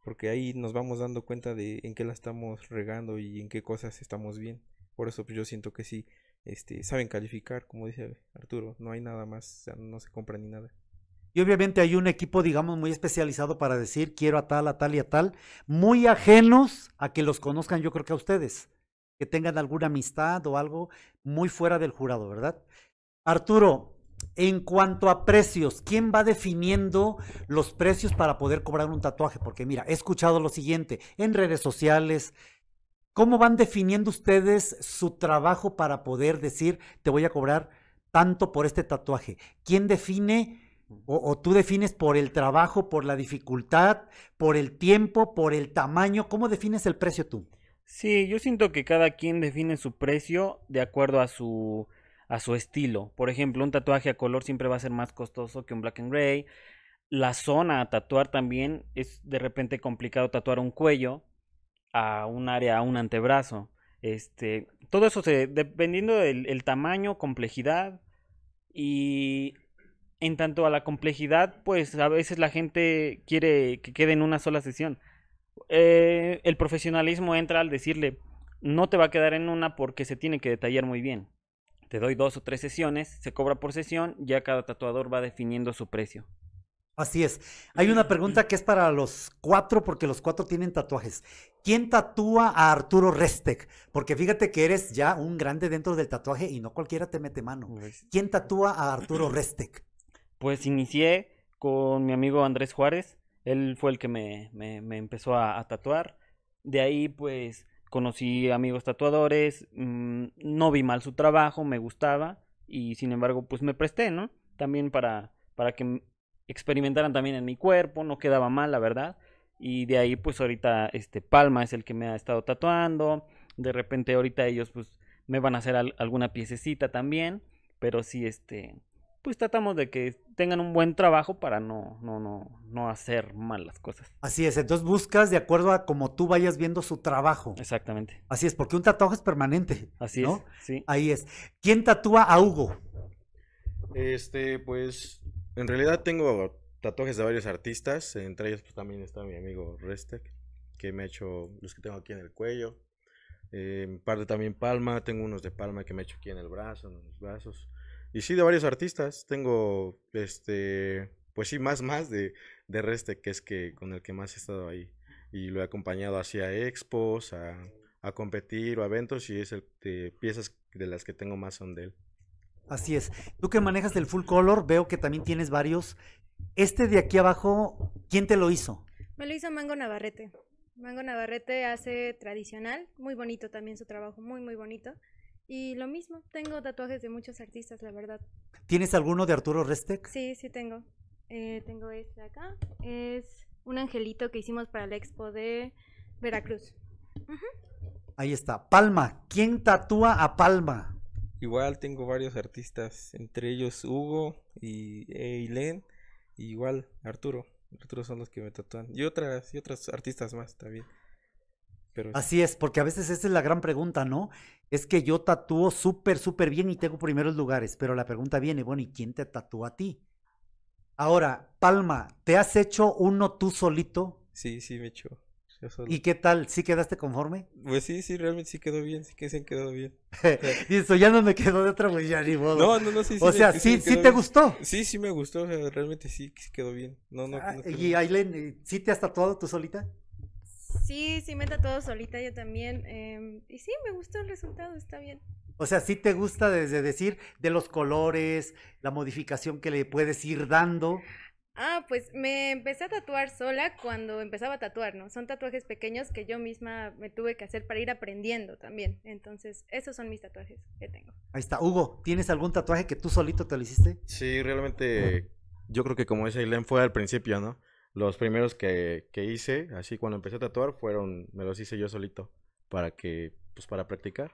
Porque ahí nos vamos dando cuenta de en qué la estamos regando y en qué cosas estamos bien. Por eso pues, yo siento que sí, este, saben calificar, como dice Arturo, no hay nada más, no se compra ni nada. Y obviamente hay un equipo, digamos, muy especializado para decir quiero a tal, a tal y a tal, muy ajenos a que los conozcan, yo creo que a ustedes, que tengan alguna amistad o algo muy fuera del jurado, ¿verdad? Arturo, en cuanto a precios, ¿quién va definiendo los precios para poder cobrar un tatuaje? Porque mira, he escuchado lo siguiente en redes sociales. ¿Cómo van definiendo ustedes su trabajo para poder decir, te voy a cobrar tanto por este tatuaje? ¿Quién define o, tú defines por el trabajo, por la dificultad, por el tiempo, por el tamaño? ¿Cómo defines el precio tú? Sí, yo siento que cada quien define su precio de acuerdo a su a su estilo. Por ejemplo, un tatuaje a color siempre va a ser más costoso que un black and gray. La zona a tatuar también es de repente complicado tatuar un cuello a un área, a un antebrazo. Este, todo eso se, dependiendo del tamaño, complejidad y en tanto a la complejidad, pues a veces la gente quiere que quede en una sola sesión. Eh, el profesionalismo entra al decirle, no te va a quedar en una porque se tiene que detallar muy bien. Te doy dos o tres sesiones, se cobra por sesión, ya cada tatuador va definiendo su precio. Así es. Hay una pregunta que es para los cuatro, porque los cuatro tienen tatuajes. ¿Quién tatúa a Arturo Restec? Porque fíjate que eres ya un grande dentro del tatuaje y no cualquiera te mete mano. Pues ¿Quién tatúa a Arturo Restec? [clears throat] Pues inicié con mi amigo Andrés Juárez. Él fue el que me, me, empezó a, tatuar. De ahí, pues, conocí amigos tatuadores, mm, no vi mal su trabajo, me gustaba y sin embargo pues me presté, ¿no? También para, para que experimentaran también en mi cuerpo, no quedaba mal, la verdad. Y de ahí pues ahorita este Palma es el que me ha estado tatuando, de repente ahorita ellos pues me van a hacer alguna piececita también, pero sí este pues tratamos de que tengan un buen trabajo para no, no, no, no hacer malas cosas. Así es, entonces buscas de acuerdo a como tú vayas viendo su trabajo. Exactamente. Así es, porque un tatuaje es permanente. Así es. Sí. Ahí es. ¿Quién tatúa a Hugo? Este, pues, en realidad tengo tatuajes de varios artistas, entre ellos pues, también está mi amigo Restek, que me ha hecho los que tengo aquí en el cuello. Eh, parte también Palma, tengo unos de Palma que me he hecho aquí en el brazo, en los brazos. Y sí, de varios artistas. Tengo, este, pues sí, más, más de, Reste, que es que con el que más he estado ahí. Y lo he acompañado hacia expos, a, competir o a eventos, y es el piezas de las que tengo más son de él. Así es. Tú que manejas del full color, veo que también tienes varios. Este de aquí abajo, ¿quién te lo hizo? Me lo hizo Mango Navarrete. Mango Navarrete hace tradicional, muy bonito también su trabajo, muy, muy bonito. Y lo mismo, tengo tatuajes de muchos artistas, la verdad. ¿Tienes alguno de Arturo Restec? Sí, sí tengo. Eh, tengo este acá. Es un angelito que hicimos para la expo de Veracruz. Ahí está. Palma. ¿Quién tatúa a Palma? Igual tengo varios artistas, entre ellos Hugo y Eileen, igual Arturo. Arturo son los que me tatúan. Y otras, y otras artistas más también. Así es, porque a veces esa es la gran pregunta, ¿no? Es que yo tatúo súper, súper bien y tengo primeros lugares, pero la pregunta viene, bueno, ¿y quién te tatúa a ti? Ahora, Palma, ¿te has hecho uno tú solito? Sí, sí, me he hecho. ¿Y qué tal? ¿Sí quedaste conforme? Pues sí, sí, realmente sí quedó bien, sí que se han quedado bien. [laughs] y eso ya no me quedó de otra, pues ya ni modo. No, no, no, sí, sí. O sea, sí, sí, te gustó. Sí, sí me gustó, realmente sí, quedó bien. Ah, ¿Y Aileen, sí te has tatuado tú solita? Sí, sí me todo solita yo también. Em, y sí, me gustó el resultado, está bien. O sea, sí te gusta desde decir de los colores, la modificación que le puedes ir dando. Ah, pues me empecé a tatuar sola cuando empezaba a tatuar, ¿no? Son tatuajes pequeños que yo misma me tuve que hacer para ir aprendiendo también. Entonces, esos son mis tatuajes que tengo. Ahí está. Hugo, ¿tienes algún tatuaje que tú solito te lo hiciste? Sí, realmente, yo creo que como dice Ailén fue al principio, ¿no? Los primeros que, hice, así cuando empecé a tatuar, fueron, me los hice yo solito, para que, pues para practicar.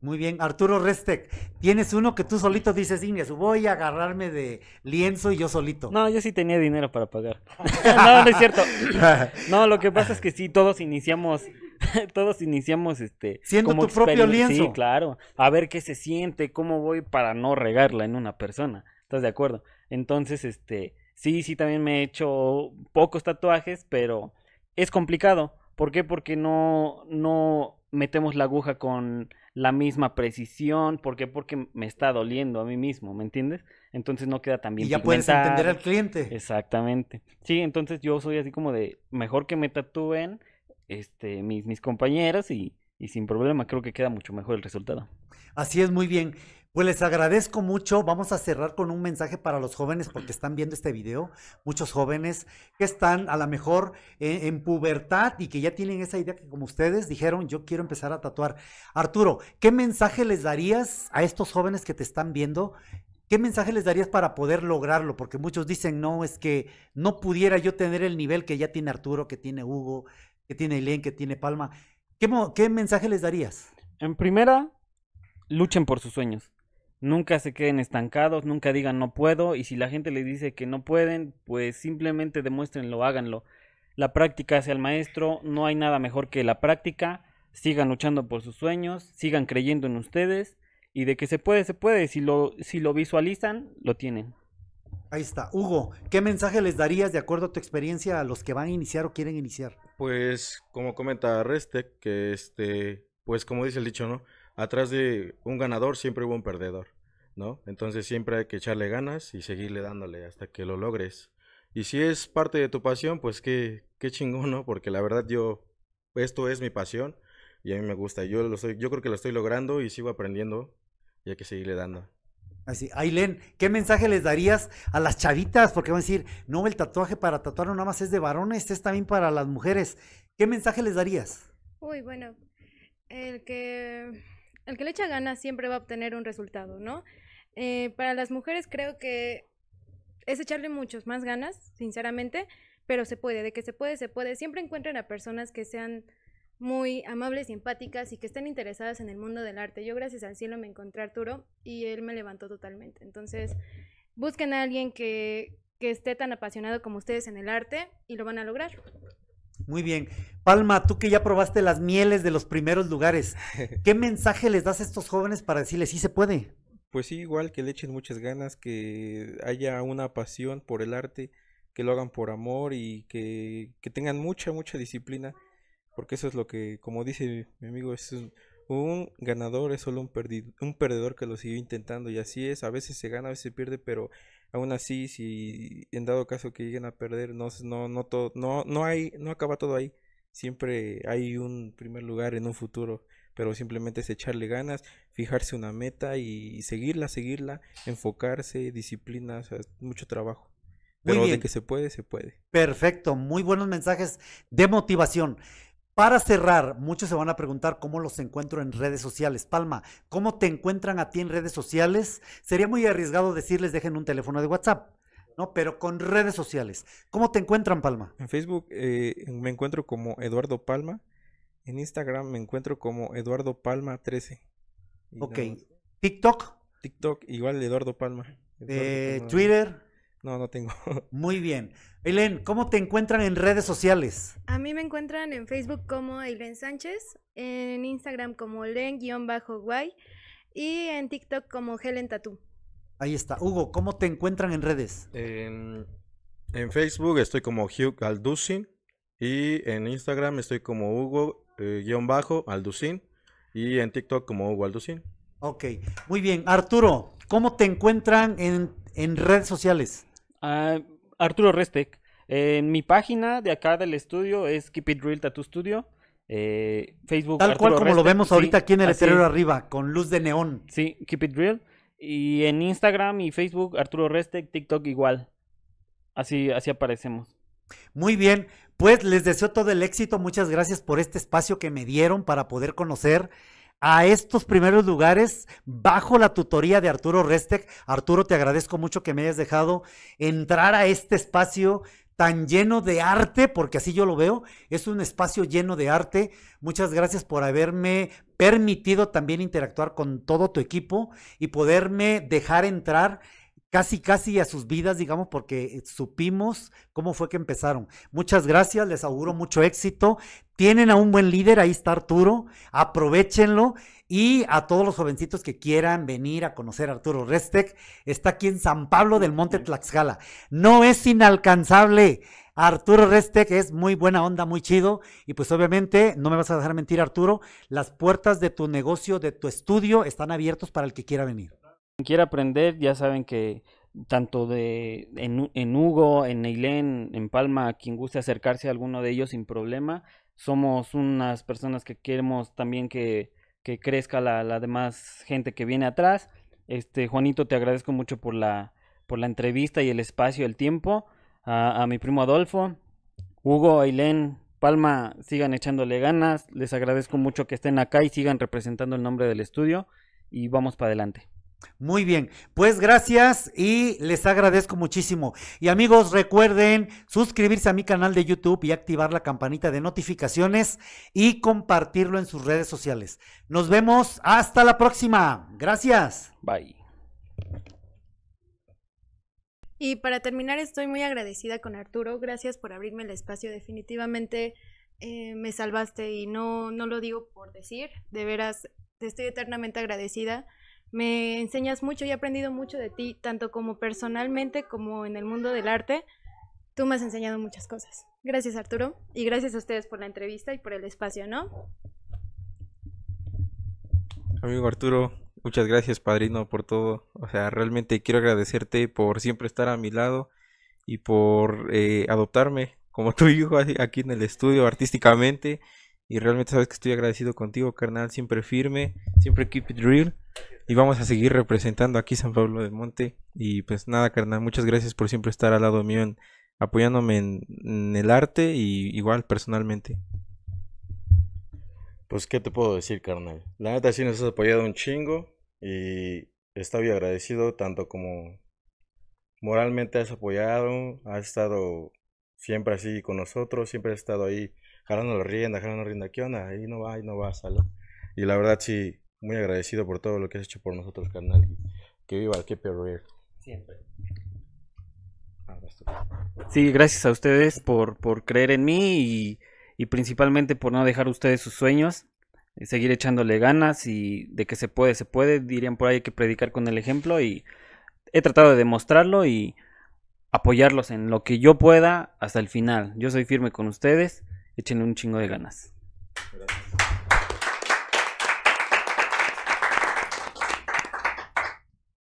Muy bien, Arturo Restec, tienes uno que tú solito dices, Inés, voy a agarrarme de lienzo y yo solito. No, yo sí tenía dinero para pagar. [laughs] no, no es cierto. [laughs] No, lo que pasa es que sí, todos iniciamos, [laughs] todos iniciamos este... Siendo tu propio lienzo. Sí, claro. A ver qué se siente, cómo voy para no regarla en una persona. ¿Estás de acuerdo? Entonces, este, Sí, sí, también me he hecho pocos tatuajes, pero es complicado. ¿Por qué? Porque no, no metemos la aguja con la misma precisión. ¿Por qué? Porque me está doliendo a mí mismo, ¿me entiendes? Entonces no queda tan bien. ya puedes entender al cliente. Exactamente. Sí, entonces yo soy así como de, mejor que me tatúen este, mis, mis compañeras y, y sin problema creo que queda mucho mejor el resultado. Así es, muy bien. Pues les agradezco mucho. Vamos a cerrar con un mensaje para los jóvenes porque están viendo este video. Muchos jóvenes que están a lo mejor eh, en, pubertad y que ya tienen esa idea que como ustedes dijeron, yo quiero empezar a tatuar. Arturo, ¿qué mensaje les darías a estos jóvenes que te están viendo? ¿Qué mensaje les darías para poder lograrlo? Porque muchos dicen, no, es que no pudiera yo tener el nivel que ya tiene Arturo, que tiene Hugo, que tiene Elen, que tiene Palma. ¿Qué mensaje les darías? En primera, luchen por sus sueños Nunca se queden estancados, nunca digan no puedo y si la gente les dice que no pueden, pues simplemente demuéstrenlo, háganlo. La práctica hace el maestro, no hay nada mejor que la práctica. Sigan luchando por sus sueños, sigan creyendo en ustedes y de que se puede, se puede. Si lo, si lo visualizan, lo tienen. Ahí está. Hugo, ¿qué mensaje les darías de acuerdo a tu experiencia a los que van a iniciar o quieren iniciar? Pues, como comenta Restec, que este, pues como dice el dicho, ¿no? atrás de un ganador siempre hubo un perdedor, ¿no? Entonces siempre hay que echarle ganas y seguirle dándole hasta que lo logres. Y si es parte de tu pasión, pues qué, qué chingón, ¿no? Porque la verdad yo, esto es mi pasión y a mí me gusta. Yo, lo yo creo que lo estoy logrando y sigo aprendiendo y hay que seguirle dando. Así, Ailen, ¿qué mensaje les darías a las chavitas? Porque van a decir, no, el tatuaje para tatuar no nada más es de varones, este es también para las mujeres. ¿Qué mensaje les darías? Uy, bueno, el que el que le echa ganas siempre va a obtener un resultado, ¿no? Eh, para las mujeres creo que es echarle muchos más ganas, sinceramente, pero se puede, de que se puede, se puede. Siempre encuentren a personas que sean muy amables simpáticas y que estén interesadas en el mundo del arte. Yo gracias al cielo me encontré a Arturo y él me levantó totalmente. Entonces, busquen a alguien que, que esté tan apasionado como ustedes en el arte y lo van a lograr. Muy bien. Palma, tú que ya probaste las mieles de los primeros lugares, [laughs] ¿qué mensaje les das a estos jóvenes para decirles sí se puede? Pues sí, igual que le echen muchas ganas, que haya una pasión por el arte, que lo hagan por amor y que, que tengan mucha, mucha disciplina, porque eso es lo que, como dice mi amigo, es un, ganador es solo un, perdido, un perdedor que lo sigue intentando y así es, a veces se gana, a veces se pierde, pero Aún así, si en dado caso que lleguen a perder, no, no, no, todo, no, no, hay, no acaba todo ahí. Siempre hay un primer lugar en un futuro, pero simplemente es echarle ganas, fijarse una meta y seguirla, seguirla, enfocarse, disciplina, mucho trabajo. Pero de que se puede, se puede. Perfecto, muy buenos mensajes de motivación. Para cerrar, muchos se van a preguntar cómo los encuentro en redes sociales. Palma, ¿cómo te encuentran a ti en redes sociales? Sería muy arriesgado decirles dejen un teléfono de WhatsApp, ¿no? Pero con redes sociales. ¿Cómo te encuentran, Palma? En Facebook eh, me encuentro como Eduardo Palma. En Instagram me encuentro como Eduardo Palma 13. ok. TikTok. TikTok, igual Eduardo Palma. Eh, Palma. Twitter. No, no tengo. [laughs] Muy bien. Helen, ¿cómo te encuentran en redes sociales? A mí me encuentran en Facebook como Helen Sánchez, en Instagram como bajo guay y en TikTok como Helen Tatú. Ahí está. Hugo, ¿cómo te encuentran en redes? En, Facebook estoy como Hugh Alducin y en Instagram estoy como Hugo-Alducin eh, y en TikTok como Hugo Alducin. Ok, muy bien. Arturo, ¿cómo te encuentran en, redes sociales? Ah, Arturo Restec. en mi página de acá del estudio es Keep It Real Tattoo Studio. Eh, Facebook. Tal cual como lo vemos ahorita aquí en el exterior arriba, con luz de neón. Sí, Keep It Real. Y en Instagram y Facebook, Arturo Restec, TikTok igual. Así, así aparecemos. Muy bien, pues les deseo todo el éxito. Muchas gracias por este espacio que me dieron para poder conocer a estos primeros lugares bajo la tutoría de Arturo Restec. Arturo, te agradezco mucho que me hayas dejado entrar a este espacio tan lleno de arte, porque así yo lo veo, es un espacio lleno de arte. Muchas gracias por haberme permitido también interactuar con todo tu equipo y poderme dejar entrar casi, casi a sus vidas, digamos, porque supimos cómo fue que empezaron. Muchas gracias, les auguro mucho éxito. Tienen a un buen líder, ahí está Arturo, aprovechenlo y a todos los jovencitos que quieran venir a conocer a Arturo Restec, está aquí en San Pablo del Monte Tlaxcala. No es inalcanzable. Arturo Restec es muy buena onda, muy chido. Y pues obviamente, no me vas a dejar mentir Arturo, las puertas de tu negocio, de tu estudio, están abiertos para el que quiera venir quiera aprender, ya saben que tanto de en, Hugo, en Neilén, en Palma, quien guste acercarse a alguno de ellos sin problema. Somos unas personas que queremos también que, que crezca la, la, demás gente que viene atrás. Este, Juanito, te agradezco mucho por la, por la entrevista y el espacio, el tiempo. A, mi primo Adolfo, Hugo, Eilén, Palma, sigan echándole ganas. Les agradezco mucho que estén acá y sigan representando el nombre del estudio. Y vamos para adelante. Muy bien, pues gracias y les agradezco muchísimo. Y amigos, recuerden suscribirse a mi canal de YouTube y activar la campanita de notificaciones y compartirlo en sus redes sociales. Nos vemos hasta la próxima. Gracias. Bye. Y para terminar, estoy muy agradecida con Arturo. Gracias por abrirme el espacio. Definitivamente eh, me salvaste y no, no lo digo por decir. De veras, te estoy eternamente agradecida. Me enseñas mucho y he aprendido mucho de ti, tanto como personalmente como en el mundo del arte. Tú me has enseñado muchas cosas. Gracias Arturo y gracias a ustedes por la entrevista y por el espacio, ¿no? Amigo Arturo, muchas gracias padrino por todo. O sea, realmente quiero agradecerte por siempre estar a mi lado y por eh, adoptarme como [laughs] tu hijo aquí en el estudio artísticamente. Y realmente sabes que estoy agradecido contigo, carnal. Siempre firme, siempre keep it real y vamos a seguir representando aquí San Pablo del Monte. Y pues nada, carnal, muchas gracias por siempre estar al lado mío, apoyándome en, el arte y igual personalmente. Pues, ¿qué te puedo decir, carnal? La neta sí nos has apoyado un chingo y estoy agradecido tanto como moralmente has apoyado, has estado siempre así con nosotros, siempre has estado ahí jalando la rienda, jalando la rienda, ¿qué onda? Ahí no va, ahí no va, Y la verdad sí, muy agradecido por todo lo que has hecho por nosotros, carnal. Que viva el que Siempre. Sí, gracias a ustedes por, por creer en mí y, principalmente por no dejar ustedes sus sueños, eh, seguir echándole ganas y de que se puede, se puede. Dirían por ahí hay que predicar con el ejemplo y he tratado de demostrarlo y apoyarlos en lo que yo pueda hasta el final. Yo soy firme con ustedes, échenle un chingo de ganas.